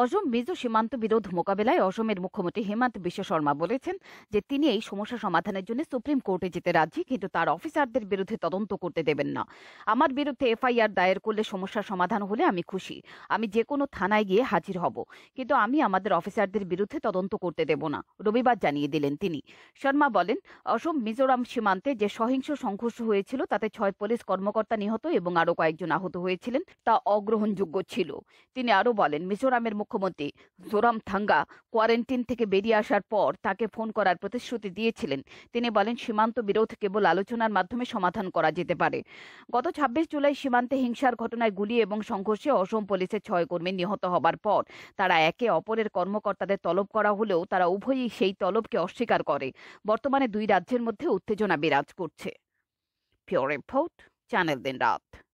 অসম মিজো সীমান্ত বিরোধ মোকাবেলায় অসমের মুখ্যমন্ত্রী হেমন্ত বিশ্ব শর্মা বলেছেন যে তিনি এই সমস্যা সমাধানের জন্য সুপ্রিম কোর্টে যেতে রাজি কিন্তু তার অফিসারদের বিরুদ্ধে তদন্ত করতে দেবেন না আমার বিরুদ্ধে এফআইআর দায়ের করলে সমস্যার সমাধান হলে আমি খুশি আমি যে কোনো থানায় গিয়ে হাজির হব কিন্তু আমি আমাদের অফিসারদের বিরুদ্ধে তদন্ত করতে দেব না রবিবার জানিয়ে দিলেন তিনি শর্মা বলেন অসম মিজোরাম সীমান্তে যে সহিংস সংঘর্ষ হয়েছিল তাতে ছয় পুলিশ কর্মকর্তা নিহত এবং আরও কয়েকজন আহত হয়েছিলেন তা অগ্রহণযোগ্য ছিল তিনি আরও বলেন মিজোরামের মুখ্যমন্ত্রী জোরাম থাঙ্গা কোয়ারেন্টিন থেকে বেরিয়ে আসার পর তাকে ফোন করার প্রতিশ্রুতি দিয়েছিলেন তিনি বলেন সীমান্ত বিরোধ কেবল আলোচনার মাধ্যমে সমাধান করা যেতে পারে গত ছাব্বিশ জুলাই সীমান্তে হিংসার ঘটনায় গুলি এবং সংঘর্ষে অসম পুলিশের ছয় কর্মী নিহত হবার পর তারা একে অপরের কর্মকর্তাদের তলব করা হলেও তারা উভয়ই সেই তলবকে অস্বীকার করে বর্তমানে দুই রাজ্যের মধ্যে উত্তেজনা বিরাজ করছে পিওর রিপোর্ট চ্যানেল দিন রাত